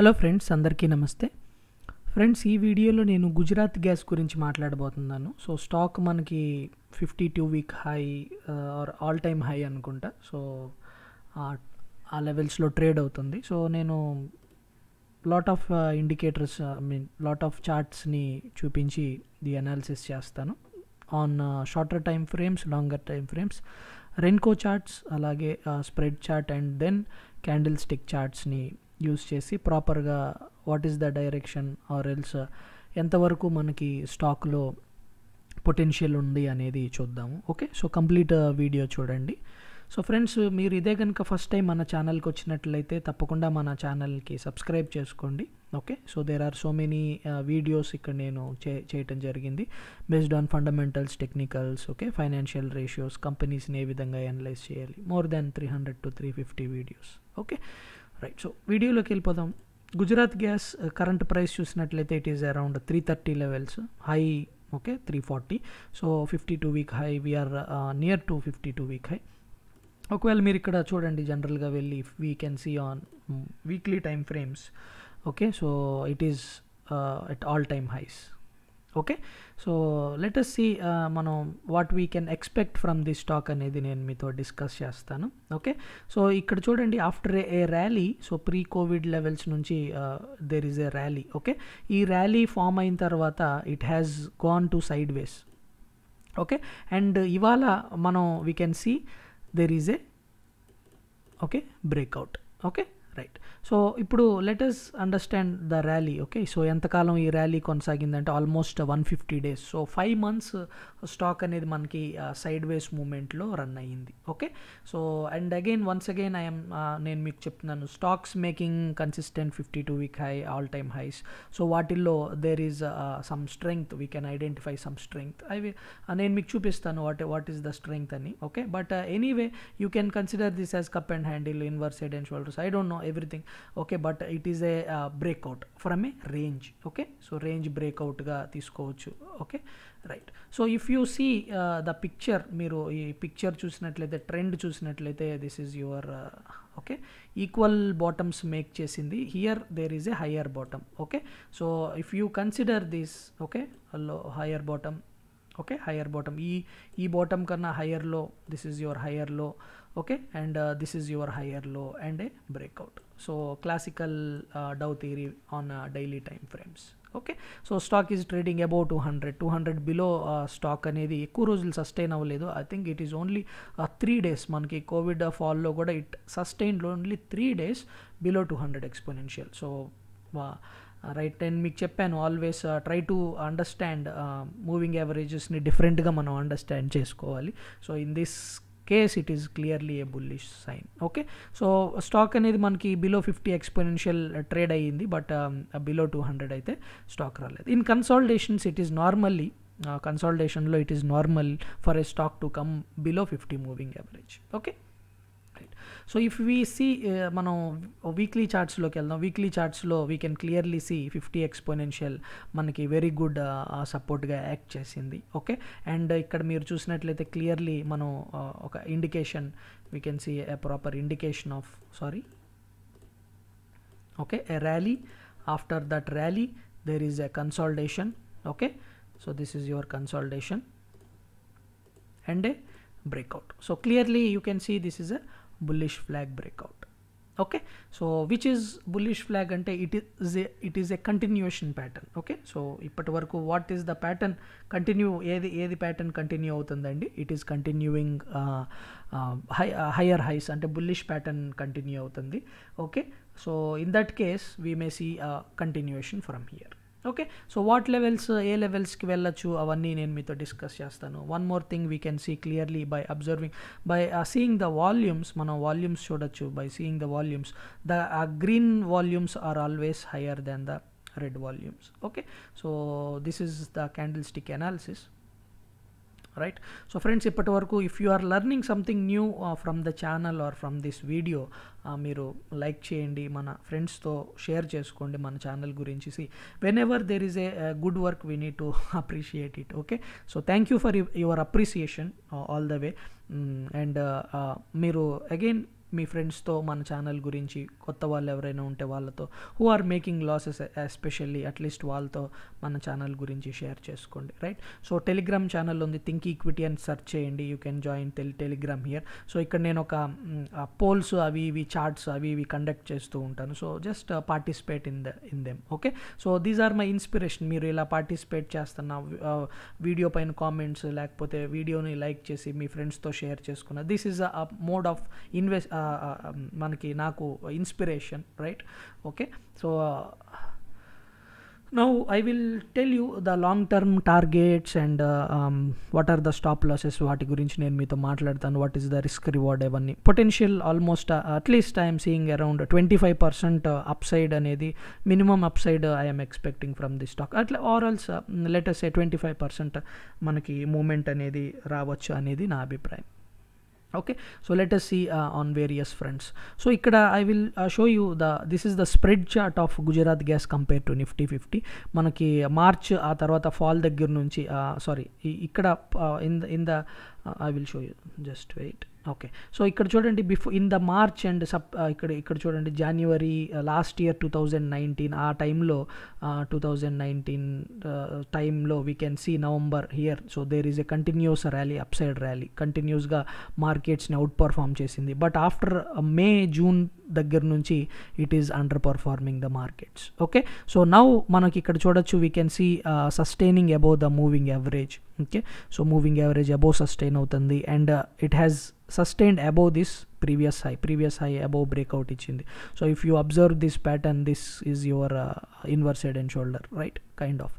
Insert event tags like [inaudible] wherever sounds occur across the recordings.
hello friends అందరికీ నమస్తే friends ఈ వీడియోలో నేను గుజరాత్ గ్యాస్ గురించి మాట్లాడబోతున్నాను సో స్టాక్ మనకి fifty two week high or all time high అనుకుంటా సో ఆ లెవెల్స్లో ట్రేడ్ అవుతుంది సో నేను lot of indicators I mean lot of చార్ట్స్ని చూపించి ది అనాలిసిస్ చేస్తాను on shorter time frames longer time frames renko charts అలాగే spread chart and then candlestick చార్ట్స్ని యూస్ చేసి ప్రాపర్గా what is the direction or else ఎంతవరకు మనకి స్టాక్లో పొటెన్షియల్ ఉంది అనేది చూద్దాము ఓకే సో కంప్లీట్ వీడియో చూడండి సో ఫ్రెండ్స్ మీరు ఇదే కనుక ఫస్ట్ టైం మన ఛానల్కి వచ్చినట్లయితే తప్పకుండా మన ఛానల్కి సబ్స్క్రైబ్ చేసుకోండి okay so there are so many videos ఇక్కడ నేను చే చేయటం జరిగింది based on fundamentals technicals okay financial ratios కంపెనీస్ని ఏ విధంగా అనలైజ్ చేయాలి more than three hundred to three fifty videos okay right so వీడియోలోకి వెళ్ళిపోదాం గుజరాత్ గ్యాస్ కరెంట్ ప్రైస్ చూసినట్లయితే it is around three thirty levels high okay three forty so fifty two week high we're near to fifty two week high ఒకవేళ మీరు ఇక్కడ చూడండి జనరల్గా వెళ్ళి we can see on weekly time frames okay so it is at all time highs okay so let's see మనం what we can expect from the stock అనేది నేను మీతో డిస్కస్ చేస్తాను ఓకే సో ఇక్కడ చూడండి after a rally so pre covid levels నుంచి there is a rally okay ఈ rally form అయిన తర్వాత it has gone to sideways okay and ఇవాళ మనం we can see there is a okay breakout okay right so ఇప్పుడు let us understand the rally okay so ఎంతకాలం ఈ rally కొనసాగిందంటే almost one fifty days so five months stock అనేది మనకి sideways మూమెంట్లో run అయ్యింది okay so and again once again I'm నేను మీకు చెప్తున్నాను stocks making consistent fifty two week high all time highs so వాటిల్లో there is some strength we can identify some strength అవి నేను మీకు చూపిస్తాను what what is the strength అని okay but anyway you can consider this as cup and handle inverse head and shoulders I don't know everything okay but it is a breakout from a range okay so range బ్రేక్అవుట్గా తీసుకోవచ్చు okay right so if you see the picture మీరు ఈ picture చూసినట్లయితే trend చూసినట్లయితే this is your okay equal bottoms make చేసింది here there is a higher bottom okay so if you consider this okay low higher bottom okay higher bottom ఈ ఈ bottom కన్నా higher low this is your higher low okay and uh, this your your higher low and a so classical classical uh, on daily on frames okay so stock is trading above two hundred two hundred below stock అనేది ఎక్కువ రోజులు sustain అవ్వలేదు I think it is only three days మనకి covid ఫాల్లో కూడా it sustain only three days below two hundred exponential so right నేను మీకు చెప్పాను always try to understand moving యావరేజెస్ని డిఫరెంట్గా మనం అండర్స్టాండ్ చేసుకోవాలి so in this case it is clearly a bullish sign okay so stock అనేది మనకి బిలో ఫిఫ్టీ ఎక్స్పోనెన్షియల్ ట్రేడ్ అయ్యింది బట్ బిలో టూ హండ్రెడ్ అయితే స్టాక్ రాలేదు in consolidations it is normally కన్సాలిడేషన్లో it is normal for a stock to come below fifty moving average okay so if we C మనం weekly చార్ట్స్లోకి వెళ్దాం weekly చార్ట్స్లో we can clearly see fifty exponential మనకి very good సపోర్ట్గా act చేసింది okay and ఇక్కడ మీరు చూసినట్లయితే క్లియర్లీ మనం uh, ఒక indication we can see a proper indication of sorry okay a rally after that rally there is a consultation okay so this is your consultation and a breakout so clearly you can see this is a bullish flag breakout okay so which is bullish flag ante it is a, it is a continuation pattern okay so ఇప్పటి వరకు what is the pattern continue ఏది ఏది pattern continue అవుతుందండి it is continuing high higher highs అంటే bullish pattern continue అవుతుంది okay so in that case we may see continuation from here okay so what levels ఏ లెవెల్స్కి వెళ్ళచ్చు అవన్నీ నేను మీతో డిస్కస్ చేస్తాను one more thing we can see clearly by observing by seeing the volumes మనం volumes చూడొచ్చు by seeing the volumes the green volumes are always higher than the red volumes okay so this is the candlestick analysis right so friends ఇప్పటి వరకు if you are learning something new from the channel or from this video మీరు like చేయండి మన ఫ్రెండ్స్తో share చేసుకోండి మన channel గురించి whenever there is a good work we need to appreciate it okay so thank you for your appreciation all the way and మీరు again మీ ఫ్రెండ్స్తో మన ఛానల్ గురించి కొత్త వాళ్ళు ఎవరైనా ఉంటే వాళ్ళతో who are making losses especially at least వాళ్ళతో మన ఛానల్ గురించి షేర్ చేసుకోండి రైట్ సో టెలిగ్రామ్ ఛానల్ ఉంది థింక్ ఈక్విటీ అని సెర్చ్ చేయండి you can join tele Telegram here so ఇక్కడ నేను ఒక పోల్స్ అవి ఇవి చార్ట్స్ అవి ఇవి కండక్ట్ చేస్తూ ఉంటాను so just participate in the in them okay so these are my inspiration మీరు ఇలా పార్టిసిపేట్ చేస్తున్న వీడియో uh, పైన కామెంట్స్ లేకపోతే వీడియోని లైక్ చేసి మీ ఫ్రెండ్స్తో షేర్ చేసుకున్న this is a mode of invest మనకి నాకు inspiration right okay so now I will tell you the long term targets and what are the stop losses వాటి గురించి నేను మీతో మాట్లాడతాను what is the risk reward అవన్నీ potential almost at least I'm seeing around twenty five percent upside అనేది minimum upside I'm expecting from the stock అట్లా ఆర్ఎల్స్ లెటర్స్ ట్వంటీ ఫైవ్ పర్సెంట్ మనకి మూమెంట్ అనేది రావచ్చు అనేది నా అభిప్రాయం okay so let us see uh, on various fronts so ikkada i will uh, show you the this is the spread chart of gujarat gas compared to nifty 50 మనకి March ఆ తర్వాత fall దగ్గర నుంచి సారీ ఇక్కడ in in the I will show you just wait okay so ఇక్కడ చూడండి before in the March and సప్ ఇక్కడ ఇక్కడ చూడండి January last year two thousand nineteen ఆ టైంలో టూ థౌజండ్ నైన్టీన్ టైంలో we can see November here so there is a continuous rally upside rally కంటిన్యూస్గా మార్కెట్స్ని అవుట్ పర్ఫామ్ చేసింది బట్ ఆఫ్టర్ మే జూన్ దగ్గర నుంచి it is underperforming the markets okay so now మనకి ఇక్కడ చూడొచ్చు we can see sustaining above the moving average okay so moving average above sustain అవుతుంది and it has sustained above this previous high previous high above breakout ఇచ్చింది so if you observe this pattern this is your inverse head and shoulder right kind of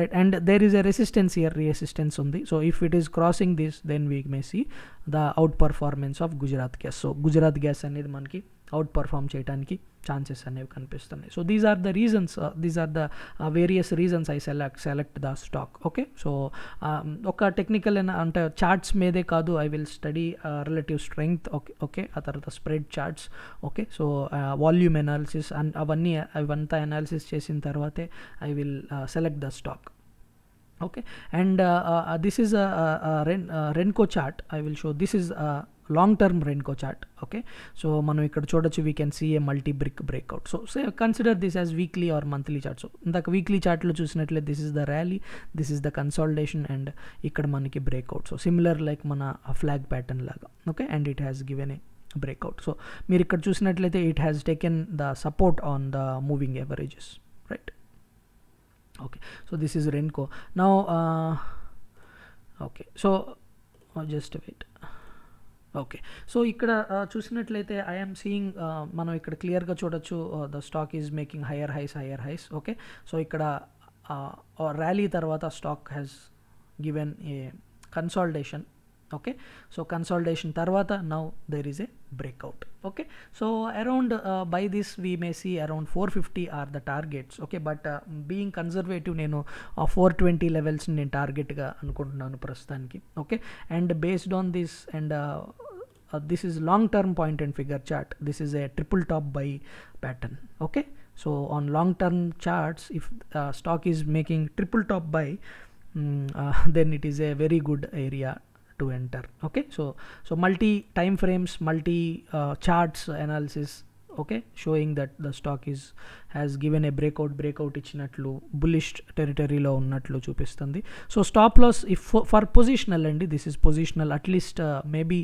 right and there is a resistance here resistance ఉంది so if it is crossing this then we may see the out performance of Gujarat Gas so Gujarat Gas అనేది మనకి outperform చేయడానికి chances అనేవి కనిపిస్తున్నాయి so these are the reasons these are the various reasons I select select the stock okay so ఒక technical అంటే charts మీదే కాదు I will study relative strength okay okay ఆ తర్వాత spread charts okay so volume analysis and అవన్నీ అవంతా analysis చేసిన తర్వాతే I will select the stock okay and this is ren Renko chart I will show this is long term renko chart okay so మనం ఇక్కడ చూడొచ్చు we can see a multi brick breakout so say consider this as weekly or monthly chart so ఇందాక weekly చార్ట్లో చూసినట్లయితే this is the rally this is the consolidation and ఇక్కడ మనకి breakout so similar like మన flag pattern లాగా okay and it has given a breakout so మీరు ఇక్కడ చూసినట్లయితే it has taken the support on the moving averages right okay so this is renko నా okay so just wait okay so ఇక్కడ చూసినట్లయితే I'm seeing మనం ఇక్కడ క్లియర్గా చూడొచ్చు the stock is making higher highs higher highs okay so ఇక్కడ rally తర్వాత stock has given a consolidation okay so consolidation tarvata now there is a breakout okay so around uh, by this we may see around 450 are the targets okay but uh, being conservative neno uh, 420 levels in target ga anukuntunnanu prasthaniki okay and based on this and uh, this is long term point and figure chart this is a triple top buy pattern okay so on long term charts if stock is making triple top buy mm, [laughs] then it is a very good area to enter okay so so multi time frames multi uh, charts analysis okay showing that the stock is has given a breakout breakout ఇచ్చినట్లు bullish టెరిటరీలో ఉన్నట్లు చూపిస్తుంది so stop loss if for positional అండి this is positional at least maybe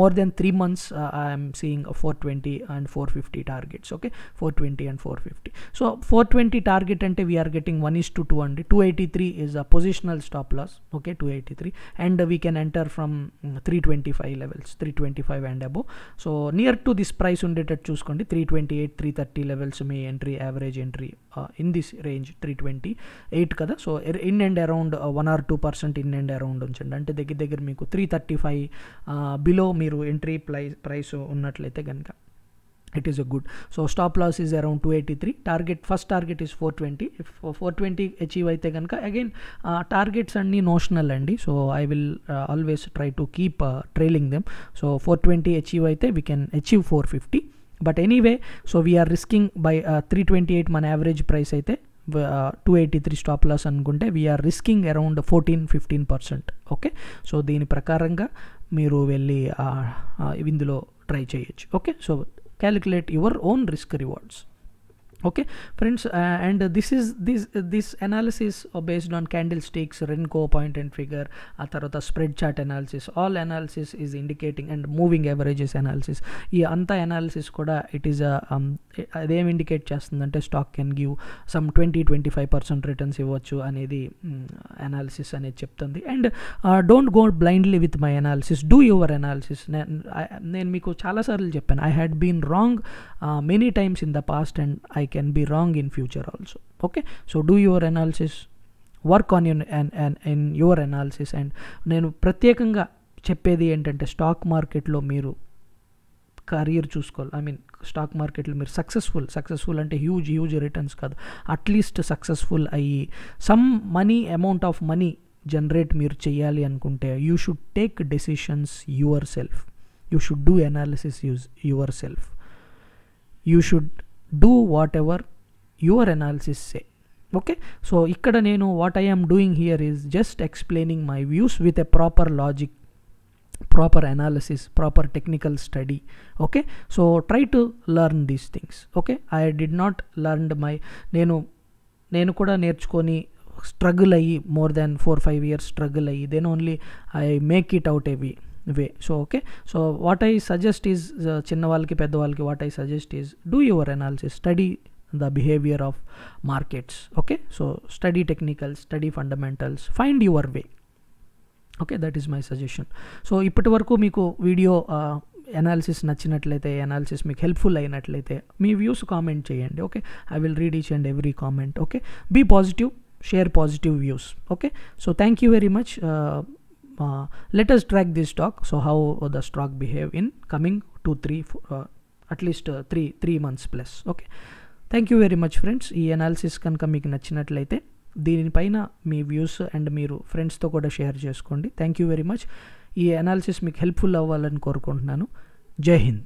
more than three months I'm seeing four twenty and four fifty targets okay four twenty and four fifty so four twenty target అంటే we're getting one is to two అండి two eighty three is a positional stop loss okay two eighty three and we can enter from three twenty five levels three twenty five and above so near to this price ఉండేటట్టు చూసుకోండి three twenty eight three thirty levels మీ entry average average entry in this range three twenty eight కదా so in and around one or two percent in and around ఉంచండి అంటే దగ్గర దగ్గర మీకు three thirty five below మీరు entry price price ఉన్నట్లయితే కనుక it is a good so stop loss is around two eighty three target first target is four twenty four twenty achieve అయితే కనుక అగైన్ టార్గెట్స్ అన్నీ నోషనల్ అండి so I will always try to keep trailing them so four twenty achieve అయితే we can achieve four fifty but anyway so we're risking by three twenty eight మన average price అయితే two eighty three stop loss అనుకుంటే we're risking around fourteen fifteen percent okay so దీని ప్రకారంగా మీరు వెళ్ళి uh, uh, ఇందులో try చేయొచ్చు okay so calculate your own risk rewards okay friends uh, and uh, this is this uh, this analysis based on candlesticks renko point and figure atharata spread chart analysis all analysis is indicating and moving averages analysis ఈ అంత analysis కూడా it is అదేం indicate చేస్తుందంటే stock can give some twenty twenty five percent returns ఇవ్వచ్చు అనేది analysis అనేది చెప్తుంది and don't go blindly with my analysis do your analysis నేను మీకు చాలాసార్లు చెప్పాను I had been wrong many times in the past and I can be wrong in future also okay so do your analysis work on యూన్ and in your analysis and నేను ప్రత్యేకంగా చెప్పేది ఏంటంటే stock మార్కెట్లో మీరు కెరీర్ చూసుకోవాలి I mean stock మార్కెట్లో మీరు సక్సెస్ఫుల్ సక్సెస్ఫుల్ అంటే హ్యూజ్ హ్యూజ్ రిటర్న్స్ కాదు అట్లీస్ట్ సక్సెస్ఫుల్ అయ్యి some money amount of money generate మీరు చేయాలి అనుకుంటే you should take decisions yourself you should do analysis use yourself you should do whatever your analysis say okay so ఇక్కడ నేను what I'm doing here is just explaining my views with a proper logic proper analysis proper technical study okay so try to learn these things okay I did not learned my నేను నేను కూడా నేర్చుకొని struggle అయ్యి more than four five years struggle అయ్యి then only I make it out ఎవి way so okay so what I suggest is uh, చిన్న వాళ్ళకి పెద్దవాళ్ళకి what I suggest is do your analysis study the behaviour of markets okay so study technicals study fundamentals find your way okay that is my suggestion so ఇప్పటి వరకు మీకు video analysis uh, నచ్చినట్లయితే analysis మీకు helpful అయినట్లయితే మీ views comment చేయండి okay I will read each and every comment okay be positive share positive views okay so thank you very much uh, let us track this stock so how the stock behave in coming two three four, uh, at least uh, three three months plus okay thank you very much friends ఈ analysis కనుక మీకు నచ్చినట్లయితే దీనిపైన మీ views and మీరు ఫ్రెండ్స్తో కూడా share చేసుకోండి thank you very much ఈ అనాలిసిస్ మీకు హెల్ప్ఫుల్ అవ్వాలని కోరుకుంటున్నాను జై హింద్